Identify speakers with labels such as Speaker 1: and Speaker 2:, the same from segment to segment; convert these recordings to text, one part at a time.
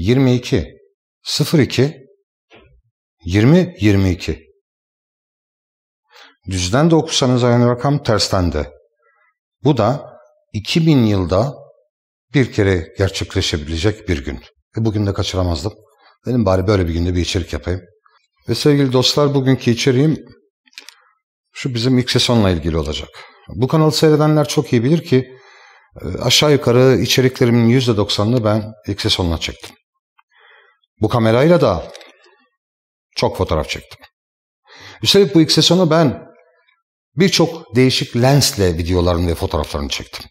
Speaker 1: 22 02 20 22 Düzden de okusanız aynı rakam tersten de. Bu da 2000 yılda bir kere gerçekleşebilecek bir gün. E bugün de kaçıramazdım. Benim bari böyle bir günde bir içerik yapayım. Ve sevgili dostlar bugünkü içeriğim şu bizim ilk sezonla ilgili olacak. Bu kanalı seyredenler çok iyi bilir ki e, aşağı yukarı içeriklerimin %90'ını ben ilk sezonla çektim. Bu kamerayla da çok fotoğraf çektim. Üstelik bu ilk sezonu ben birçok değişik lensle videolarını ve fotoğraflarını çektim.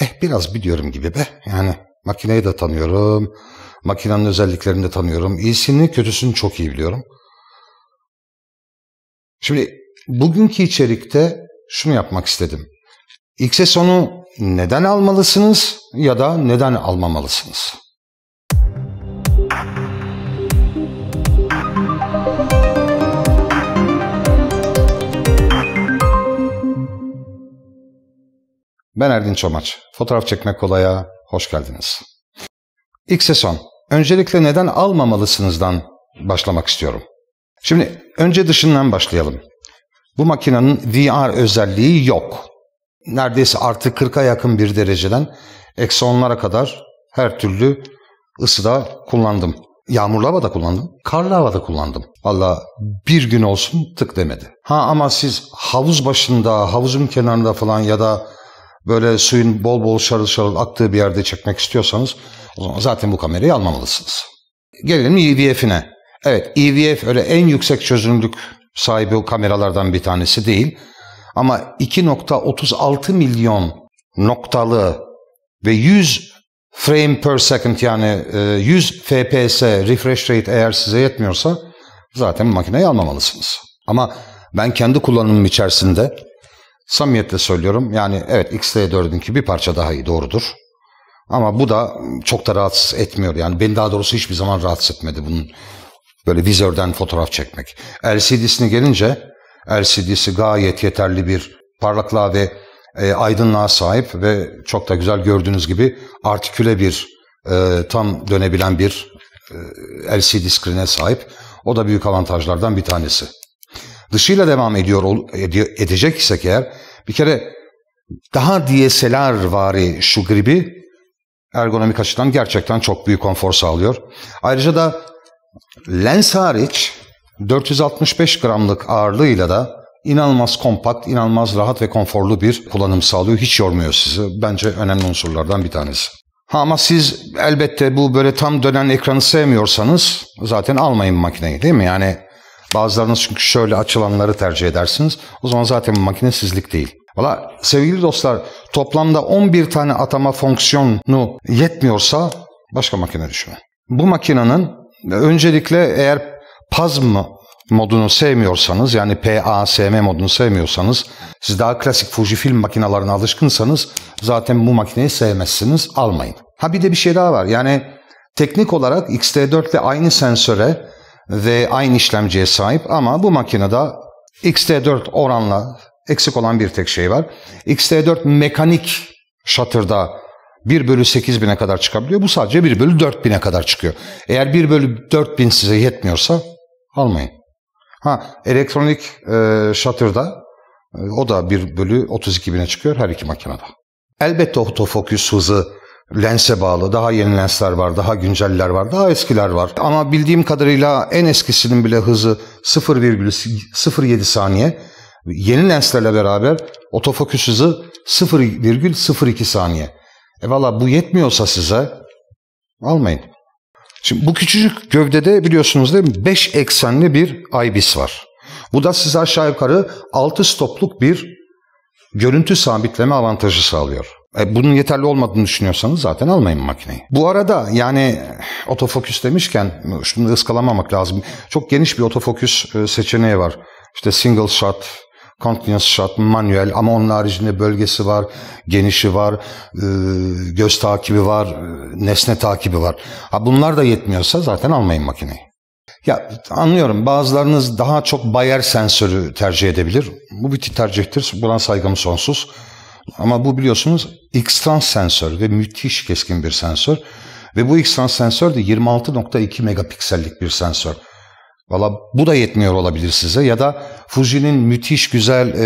Speaker 1: Eh biraz biliyorum gibi be. Yani makineyi de tanıyorum. Makinenin özelliklerini de tanıyorum. İyisini kötüsünü çok iyi biliyorum. Şimdi bugünkü içerikte şunu yapmak istedim. İlk sezonu neden almalısınız ya da neden almamalısınız? Ben Erdin Çomaç. Fotoğraf çekmek kolaya hoş geldiniz. İlk sezon. Öncelikle neden almamalısınızdan başlamak istiyorum. Şimdi önce dışından başlayalım. Bu makinenin VR özelliği yok. Neredeyse artı 40'a yakın bir dereceden eksi 10'lara kadar her türlü ısıda kullandım. Yağmurlu havada kullandım. Karlı havada kullandım. Valla bir gün olsun tık demedi. Ha ama siz havuz başında, havuzun kenarında falan ya da böyle suyun bol bol şarıl şarıl aktığı bir yerde çekmek istiyorsanız o zaman zaten bu kamerayı almamalısınız. Gelelim EVF'ine. Evet EVF öyle en yüksek çözünürlük sahibi o kameralardan bir tanesi değil. Ama 2.36 milyon noktalı ve 100 frame per second yani 100 e, FPS refresh rate eğer size yetmiyorsa zaten makineyi almamalısınız. Ama ben kendi kullanımım içerisinde Samiyetle söylüyorum yani evet XT4'ünki bir parça daha iyi doğrudur. Ama bu da çok da rahatsız etmiyor. Yani beni daha doğrusu hiçbir zaman rahatsız etmedi bunun böyle vizörden fotoğraf çekmek. LCD'sine gelince LCD'si gayet yeterli bir parlaklığa ve e, aydınlığa sahip ve çok da güzel gördüğünüz gibi artiküle bir e, tam dönebilen bir e, LCD screen'e sahip. O da büyük avantajlardan bir tanesi dışıyla devam ediyor edeceksek eğer bir kere daha diyeseler vari şu gribi ergonomik açıdan gerçekten çok büyük konfor sağlıyor. Ayrıca da lens hariç 465 gramlık ağırlığıyla da inanılmaz kompakt, inanılmaz rahat ve konforlu bir kullanım sağlıyor. Hiç yormuyor sizi. Bence önemli unsurlardan bir tanesi. Ha ama siz elbette bu böyle tam dönen ekranı sevmiyorsanız zaten almayın makineyi değil mi? Yani Bazılarınız çünkü şöyle açılanları tercih edersiniz. O zaman zaten bu makine sizlik değil. Valla sevgili dostlar toplamda 11 tane atama fonksiyonu yetmiyorsa başka makine düşünün. Bu makinenin öncelikle eğer PASM modunu sevmiyorsanız yani PASM modunu sevmiyorsanız siz daha klasik Fujifilm makinalarına alışkınsanız zaten bu makineyi sevmezsiniz almayın. Ha bir de bir şey daha var yani teknik olarak X-T4 ile aynı sensöre ve aynı işlemciye sahip ama bu makinede XT4 oranla eksik olan bir tek şey var. XT4 mekanik şatırda 1 bölü 8 bine kadar çıkabiliyor. Bu sadece 1 bölü 4 bine kadar çıkıyor. Eğer 1 bölü 4 bin size yetmiyorsa almayın. Ha elektronik e, şatırda e, o da 1 bölü 32 bine çıkıyor her iki makinede. Elbette otofokus hızı lense bağlı. Daha yeni lensler var, daha günceller var, daha eskiler var. Ama bildiğim kadarıyla en eskisinin bile hızı 0,07 saniye. Yeni lenslerle beraber otofokus hızı 0,02 saniye. E valla bu yetmiyorsa size almayın. Şimdi bu küçücük gövdede biliyorsunuz değil mi 5 eksenli bir IBIS var. Bu da size aşağı yukarı 6 stopluk bir görüntü sabitleme avantajı sağlıyor. E, bunun yeterli olmadığını düşünüyorsanız zaten almayın makineyi. Bu arada yani otofokus demişken şunu ıskalamamak lazım. Çok geniş bir otofokus e, seçeneği var. İşte single shot, continuous shot, manuel ama onun haricinde bölgesi var, genişi var, e, göz takibi var, e, nesne takibi var. Ha bunlar da yetmiyorsa zaten almayın makineyi. Ya anlıyorum bazılarınız daha çok Bayer sensörü tercih edebilir. Bu bir tercihtir. Buna saygım sonsuz. Ama bu biliyorsunuz X-Trans sensör ve müthiş keskin bir sensör. Ve bu X-Trans sensör de 26.2 megapiksellik bir sensör. Valla bu da yetmiyor olabilir size ya da Fuji'nin müthiş güzel e,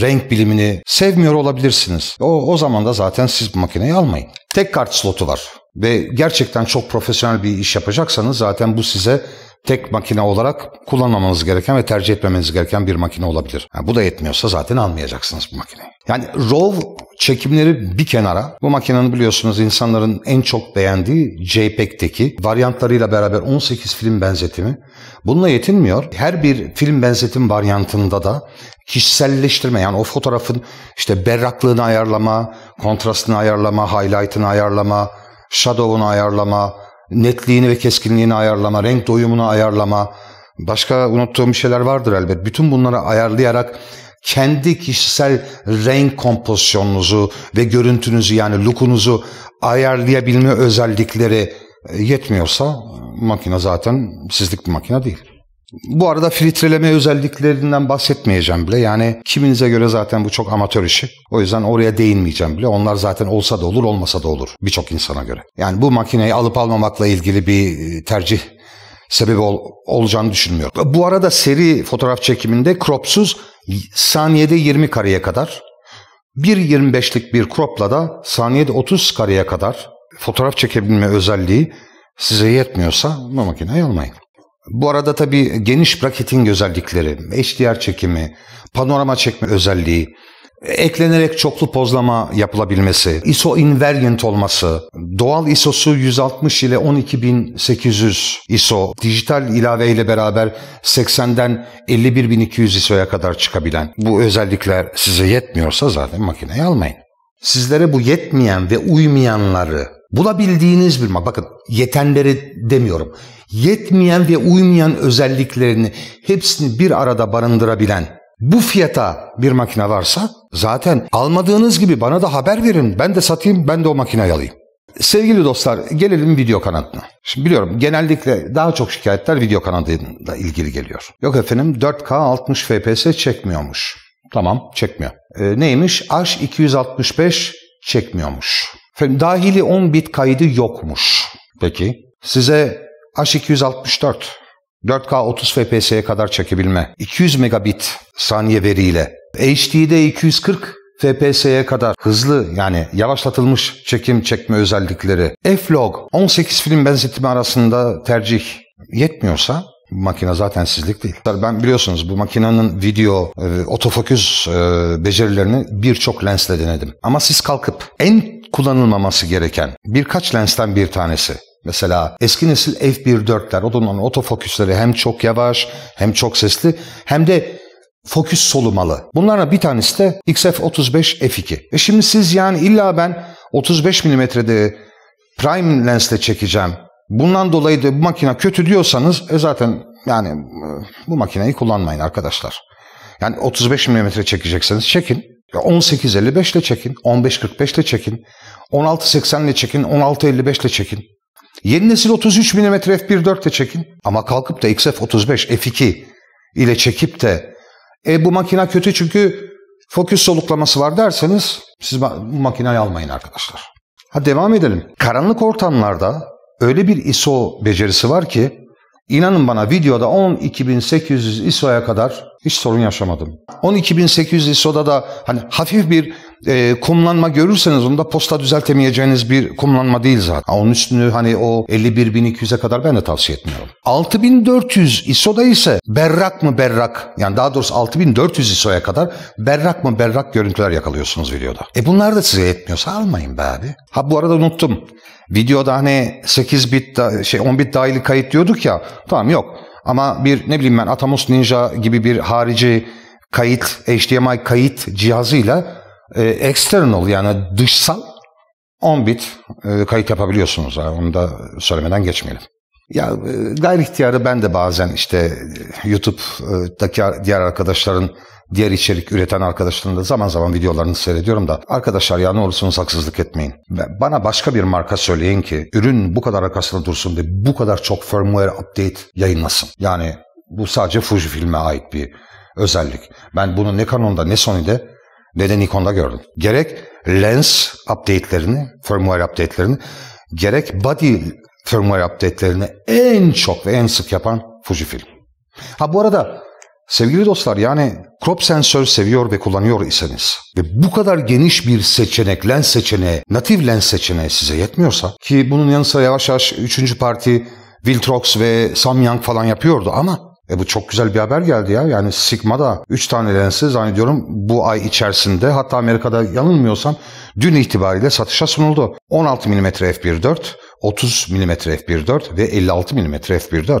Speaker 1: renk bilimini sevmiyor olabilirsiniz. O, o zaman da zaten siz bu makineyi almayın. Tek kart slotu var ve gerçekten çok profesyonel bir iş yapacaksanız zaten bu size tek makine olarak kullanmamanız gereken ve tercih etmemeniz gereken bir makine olabilir. Yani bu da yetmiyorsa zaten almayacaksınız bu makineyi. Yani RAW çekimleri bir kenara. Bu makinenin biliyorsunuz insanların en çok beğendiği JPEG'teki varyantlarıyla beraber 18 film benzetimi. Bununla yetinmiyor. Her bir film benzetim varyantında da kişiselleştirme yani o fotoğrafın işte berraklığını ayarlama, kontrastını ayarlama, highlight'ını ayarlama, shadow'unu ayarlama, netliğini ve keskinliğini ayarlama, renk doyumunu ayarlama, başka unuttuğum şeyler vardır elbet. Bütün bunları ayarlayarak kendi kişisel renk kompozisyonunuzu ve görüntünüzü yani lookunuzu ayarlayabilme özellikleri e, yetmiyorsa makine zaten sizlik bir makine değil. Bu arada filtreleme özelliklerinden bahsetmeyeceğim bile. Yani kiminize göre zaten bu çok amatör işi. O yüzden oraya değinmeyeceğim bile. Onlar zaten olsa da olur, olmasa da olur birçok insana göre. Yani bu makineyi alıp almamakla ilgili bir e, tercih sebebi ol, olacağını düşünmüyorum. Bu arada seri fotoğraf çekiminde cropsuz saniyede 20 kareye kadar, 1.25'lik bir cropla da saniyede 30 kareye kadar fotoğraf çekebilme özelliği size yetmiyorsa bu makineyi almayın. Bu arada tabii geniş braketing özellikleri, HDR çekimi, panorama çekme özelliği, eklenerek çoklu pozlama yapılabilmesi, ISO invariant olması, doğal ISO'su 160 ile 12800 ISO, dijital ilave ile beraber 80'den 51200 ISO'ya kadar çıkabilen bu özellikler size yetmiyorsa zaten makineyi almayın. Sizlere bu yetmeyen ve uymayanları Bulabildiğiniz bir mal. Bakın yetenleri demiyorum. Yetmeyen ve uymayan özelliklerini hepsini bir arada barındırabilen bu fiyata bir makine varsa zaten almadığınız gibi bana da haber verin. Ben de satayım, ben de o makineyi alayım. Sevgili dostlar gelelim video kanadına. Şimdi biliyorum genellikle daha çok şikayetler video kanadıyla ilgili geliyor. Yok efendim 4K 60 FPS çekmiyormuş. Tamam çekmiyor. E, neymiş? H265 çekmiyormuş dahili 10 bit kaydı yokmuş. Peki size H264 4K 30 FPS'ye kadar çekebilme, 200 megabit saniye veriyle, HD'de 240 FPS'ye kadar hızlı yani yavaşlatılmış çekim çekme özellikleri, F-Log 18 film benzetimi arasında tercih yetmiyorsa makine zaten sizlik değil. Ben biliyorsunuz bu makinenin video, e, otofoküs e, becerilerini birçok lensle denedim. Ama siz kalkıp en kullanılmaması gereken birkaç lensten bir tanesi. Mesela eski nesil f1.4'ler, o dönemin otofokusları hem çok yavaş, hem çok sesli, hem de fokus solumalı. Bunlarla bir tanesi de XF35 f2. E şimdi siz yani illa ben 35 mm'de prime lensle çekeceğim. Bundan dolayı da bu makine kötü diyorsanız e zaten yani e, bu makineyi kullanmayın arkadaşlar. Yani 35 mm çekecekseniz çekin. 18.55 ile çekin, 15.45 ile çekin, 16.80 ile çekin, 16.55 ile çekin. Yeni nesil 33 mm f1.4 ile çekin ama kalkıp da XF35 f2 ile çekip de e bu makina kötü çünkü fokus soluklaması var derseniz siz bu makinayı almayın arkadaşlar. Ha devam edelim. Karanlık ortamlarda öyle bir ISO becerisi var ki İnanın bana videoda 12.800 ISO'ya kadar hiç sorun yaşamadım. 12.800 ISO'da da hani hafif bir e, kumlanma görürseniz onda posta düzeltemeyeceğiniz bir kumlanma değil zaten. Onun üstünü hani o 51.200'e kadar ben de tavsiye etmiyorum. 6400 ISO'da ise berrak mı berrak yani daha doğrusu 6400 ISO'ya kadar berrak mı berrak görüntüler yakalıyorsunuz videoda. E bunlar da size yetmiyorsa almayın be abi. Ha bu arada unuttum. Videoda hani 8 bit da, şey 10 bit dahili kayıt diyorduk ya. Tamam yok. Ama bir ne bileyim ben Atomos Ninja gibi bir harici kayıt, HDMI kayıt cihazıyla e, external yani dışsal 10 bit e, kayıt yapabiliyorsunuz. Ha. Onu da söylemeden geçmeyelim. Ya e, gayri ihtiyarı ben de bazen işte e, YouTube'daki diğer arkadaşların diğer içerik üreten arkadaşlarım da zaman zaman videolarını seyrediyorum da arkadaşlar ya ne olursunuz haksızlık etmeyin. Bana başka bir marka söyleyin ki ürün bu kadar arkasında dursun ve bu kadar çok firmware update yayınlasın. Yani bu sadece Fuji filme ait bir özellik. Ben bunu ne Canon'da ne Sony'de de Nikon'da gördüm. Gerek lens update'lerini, firmware update'lerini, gerek body firmware update'lerini en çok ve en sık yapan Fujifilm. Ha bu arada sevgili dostlar yani crop sensör seviyor ve kullanıyor iseniz ve bu kadar geniş bir seçenek, lens seçeneği, natif lens seçeneği size yetmiyorsa ki bunun yanı sıra yavaş yavaş 3. parti Viltrox ve Samyang falan yapıyordu ama e bu çok güzel bir haber geldi ya. Yani Sigma da 3 tane lensi zannediyorum bu ay içerisinde hatta Amerika'da yanılmıyorsam dün itibariyle satışa sunuldu. 16 mm f1.4, 30 mm f1.4 ve 56 mm f1.4.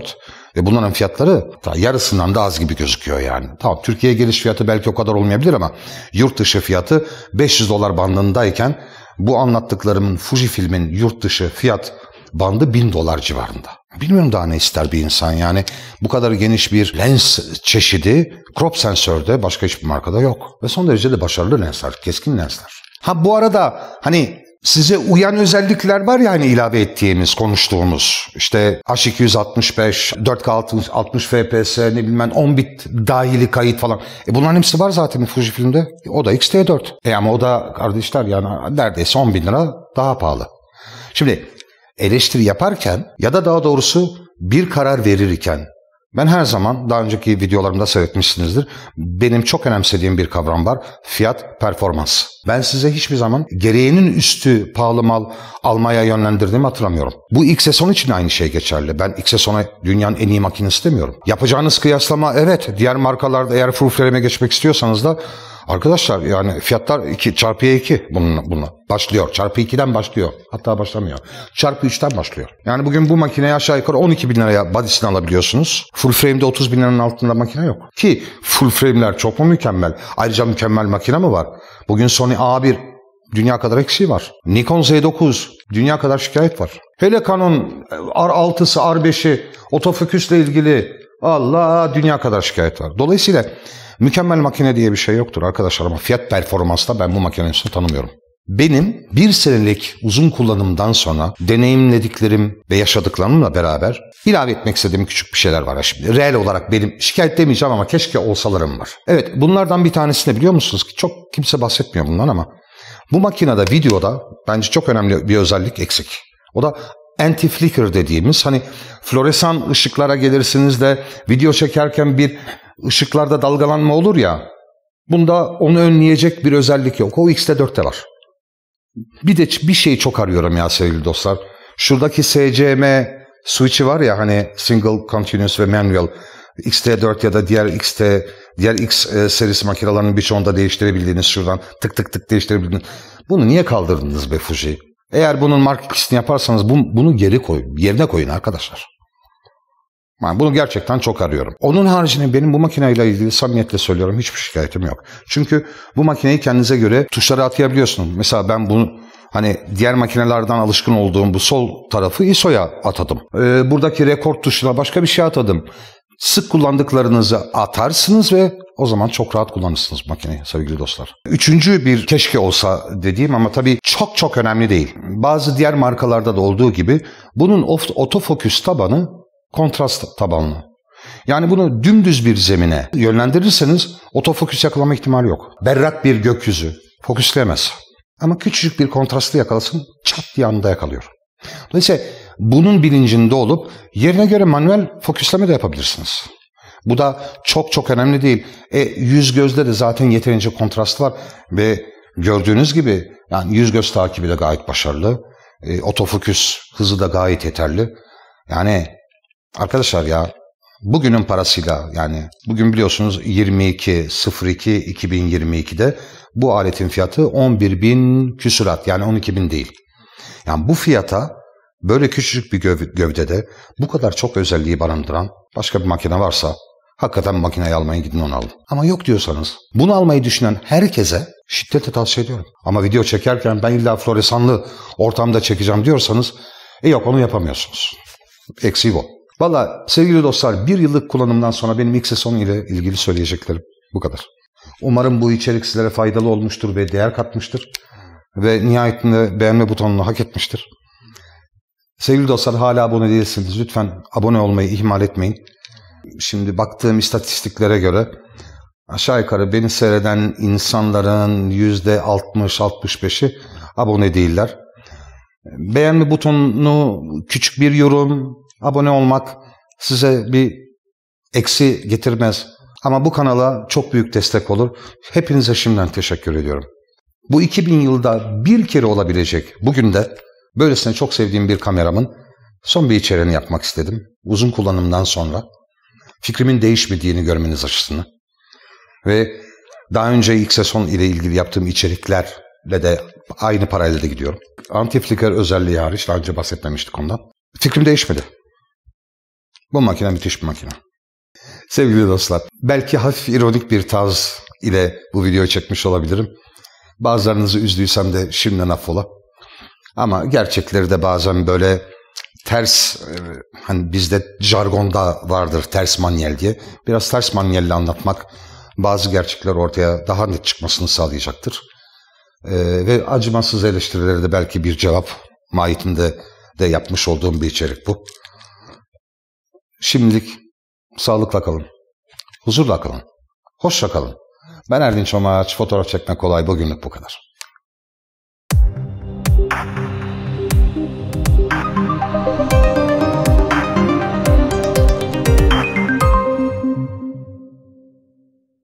Speaker 1: Ve bunların fiyatları da yarısından da az gibi gözüküyor yani. Tamam Türkiye'ye geliş fiyatı belki o kadar olmayabilir ama yurt dışı fiyatı 500 dolar bandındayken bu anlattıklarımın Fuji filmin yurt dışı fiyat bandı 1000 dolar civarında. Bilmiyorum daha ne ister bir insan yani. Bu kadar geniş bir lens çeşidi crop sensörde başka hiçbir markada yok. Ve son derece de başarılı lensler, keskin lensler. Ha bu arada hani size uyan özellikler var ya hani ilave ettiğimiz, konuştuğumuz. İşte H265, 4K 60, 60 FPS, ne bilmem 10 bit dahili kayıt falan. E bunların hepsi var zaten Fujifilm'de. E o da XT4. E ama o da kardeşler yani neredeyse 10 bin lira daha pahalı. Şimdi eleştiri yaparken ya da daha doğrusu bir karar verirken, ben her zaman daha önceki videolarımda seyretmişsinizdir. Benim çok önemsediğim bir kavram var. Fiyat performans. Ben size hiçbir zaman gereğinin üstü pahalı mal almaya yönlendirdiğimi hatırlamıyorum. Bu XS10 için aynı şey geçerli. Ben xs sona dünyanın en iyi makinesi demiyorum. Yapacağınız kıyaslama evet diğer markalarda eğer full geçmek istiyorsanız da Arkadaşlar yani fiyatlar 2 çarpı 2 bunun bununla başlıyor. Çarpı 2'den başlıyor. Hatta başlamıyor. Çarpı 3'ten başlıyor. Yani bugün bu makineyi aşağı yukarı 12 bin liraya body'sini alabiliyorsunuz. Full frame'de 30 bin liranın altında makine yok. Ki full frame'ler çok mu mükemmel? Ayrıca mükemmel makine mi var? Bugün Sony A1 dünya kadar eksiği var. Nikon Z9 dünya kadar şikayet var. Hele Canon e, R6'sı R5'i otofoküsle ilgili Allah dünya kadar şikayet var. Dolayısıyla mükemmel makine diye bir şey yoktur arkadaşlar ama fiyat performansta ben bu makinenin tanımıyorum. Benim bir senelik uzun kullanımdan sonra deneyimlediklerim ve yaşadıklarımla beraber ilave etmek istediğim küçük bir şeyler var. Şimdi reel olarak benim şikayet demeyeceğim ama keşke olsalarım var. Evet bunlardan bir tanesini biliyor musunuz ki çok kimse bahsetmiyor bundan ama bu makinede videoda bence çok önemli bir özellik eksik. O da anti-flicker dediğimiz hani floresan ışıklara gelirsiniz de video çekerken bir ışıklarda dalgalanma olur ya Bunda onu önleyecek bir özellik yok. O X'te 4'te var bir de bir şeyi çok arıyorum ya sevgili dostlar. Şuradaki SCM switch'i var ya hani single, continuous ve manual. XT4 ya da diğer XT diğer X e, serisi makinelerinin birçoğunda değiştirebildiğiniz şuradan tık tık tık değiştirebildiğiniz. Bunu niye kaldırdınız be Fuji? Eğer bunun marka yaparsanız bunu geri koy, yerine koyun arkadaşlar. Yani bunu gerçekten çok arıyorum. Onun haricinde benim bu makineyle ilgili samimiyetle söylüyorum hiçbir şikayetim yok. Çünkü bu makineyi kendinize göre tuşlara atayabiliyorsunuz. Mesela ben bunu hani diğer makinelerden alışkın olduğum bu sol tarafı ISO'ya atadım. Ee, buradaki rekord tuşuna başka bir şey atadım. Sık kullandıklarınızı atarsınız ve o zaman çok rahat kullanırsınız makineyi sevgili dostlar. Üçüncü bir keşke olsa dediğim ama tabii çok çok önemli değil. Bazı diğer markalarda da olduğu gibi bunun otofokus tabanı kontrast tabanlı. Yani bunu dümdüz bir zemine yönlendirirseniz otofokus yakalama ihtimali yok. Berrak bir gökyüzü fokuslayamaz. Ama küçücük bir kontrastı yakalasın çat yanında yakalıyor. Dolayısıyla bunun bilincinde olup yerine göre manuel fokuslama da yapabilirsiniz. Bu da çok çok önemli değil. E, yüz gözde de zaten yeterince kontrast var ve gördüğünüz gibi yani yüz göz takibi de gayet başarılı. E, otofokus hızı da gayet yeterli. Yani Arkadaşlar ya bugünün parasıyla yani bugün biliyorsunuz 22.02.2022'de bu aletin fiyatı 11.000 küsurat yani 12.000 değil. Yani bu fiyata böyle küçücük bir göv gövdede bu kadar çok özelliği barındıran başka bir makine varsa hakikaten makineyi almayın gidin onu alın. Ama yok diyorsanız bunu almayı düşünen herkese şiddetle tavsiye ediyorum. Ama video çekerken ben illa floresanlı ortamda çekeceğim diyorsanız e yok onu yapamıyorsunuz. Eksiği bu. Valla sevgili dostlar bir yıllık kullanımdan sonra benim ilk sezon ile ilgili söyleyeceklerim bu kadar. Umarım bu içerik sizlere faydalı olmuştur ve değer katmıştır. Ve nihayetinde beğenme butonunu hak etmiştir. Sevgili dostlar hala abone değilsiniz. Lütfen abone olmayı ihmal etmeyin. Şimdi baktığım istatistiklere göre aşağı yukarı beni seyreden insanların %60-65'i abone değiller. Beğenme butonunu küçük bir yorum, Abone olmak size bir eksi getirmez. Ama bu kanala çok büyük destek olur. Hepinize şimdiden teşekkür ediyorum. Bu 2000 yılda bir kere olabilecek bugün de böylesine çok sevdiğim bir kameramın son bir içeriğini yapmak istedim. Uzun kullanımdan sonra fikrimin değişmediğini görmeniz açısından. Ve daha önce XSON ile ilgili yaptığım içeriklerle de aynı paralelde gidiyorum. Anti-flicker özelliği hariç daha önce bahsetmemiştik ondan. Fikrim değişmedi. Bu makine müthiş bir makine. Sevgili dostlar, belki hafif ironik bir tarz ile bu videoyu çekmiş olabilirim. Bazılarınızı üzdüysem de şimdiden affola. Ama gerçekleri de bazen böyle ters, e, hani bizde jargonda vardır ters manyel diye. Biraz ters manyelle anlatmak bazı gerçekler ortaya daha net çıkmasını sağlayacaktır. Ee, ve acımasız eleştirilere de belki bir cevap mahiyetinde de yapmış olduğum bir içerik bu. Şimdilik sağlıkla kalın. Huzurla kalın. Hoşça kalın. Ben Erdinç Omaç. Fotoğraf çekmek kolay. Bugünlük bu kadar.